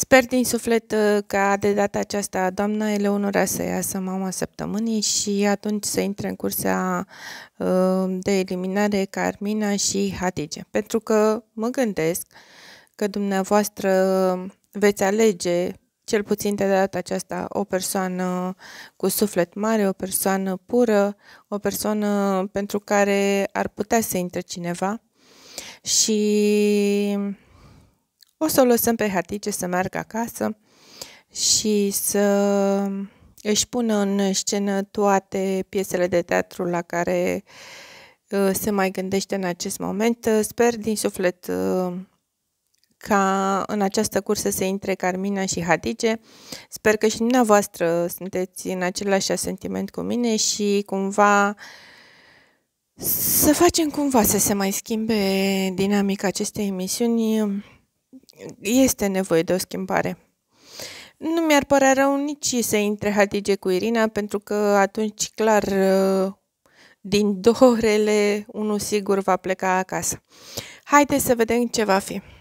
Sper din suflet uh, ca de data aceasta doamna Eleonora să iasă mama săptămânii și atunci să intre în cursa uh, de eliminare Carmina și Hatice. Pentru că mă gândesc că dumneavoastră veți alege cel puțin de data aceasta, o persoană cu suflet mare, o persoană pură, o persoană pentru care ar putea să intre cineva și o să o lăsăm pe Hatice să meargă acasă și să își pună în scenă toate piesele de teatru la care uh, se mai gândește în acest moment. Uh, sper din suflet uh, ca în această cursă să intre Carmina și Hatice. Sper că și dumneavoastră sunteți în același sentiment cu mine și cumva să facem cumva să se mai schimbe dinamica acestei emisiuni este nevoie de o schimbare. Nu mi-ar părea rău nici să intre Hatice cu Irina, pentru că atunci, clar, din două orele, unul sigur va pleca acasă. Haideți să vedem ce va fi.